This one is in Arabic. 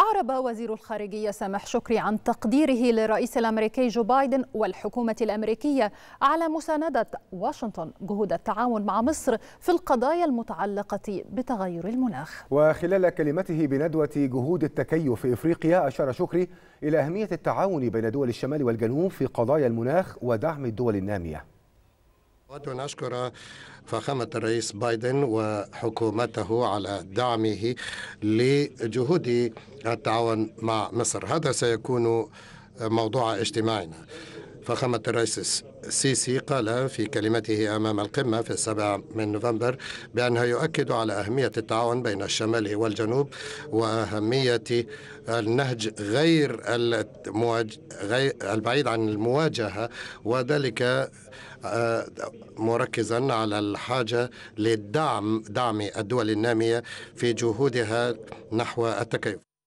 أعرب وزير الخارجية سامح شكري عن تقديره للرئيس الأمريكي جو بايدن والحكومة الأمريكية على مساندة واشنطن جهود التعاون مع مصر في القضايا المتعلقة بتغير المناخ وخلال كلمته بندوة جهود التكيف في إفريقيا أشار شكري إلى أهمية التعاون بين دول الشمال والجنوب في قضايا المناخ ودعم الدول النامية أود أن أشكر فخامة الرئيس بايدن وحكومته على دعمه لجهود التعاون مع مصر هذا سيكون موضوع اجتماعنا فخامة الرئيس السيسي قال في كلمته أمام القمة في السابع من نوفمبر بأنه يؤكد على أهمية التعاون بين الشمال والجنوب وأهمية النهج غير البعيد عن المواجهة وذلك آه، مركزا على الحاجة للدعم دعم الدول النامية في جهودها نحو التكيف